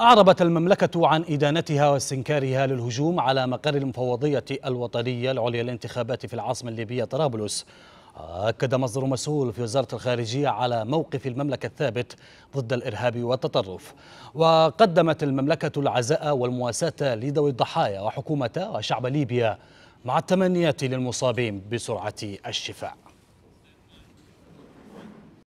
أعربت المملكة عن إدانتها واستنكارها للهجوم على مقر المفوضية الوطنية العليا للانتخابات في العاصمة الليبية طرابلس أكد مصدر مسؤول في وزارة الخارجية على موقف المملكة الثابت ضد الإرهاب والتطرف وقدمت المملكة العزاء والمواساة لذوي الضحايا وحكومة وشعب ليبيا مع التمنيات للمصابين بسرعة الشفاء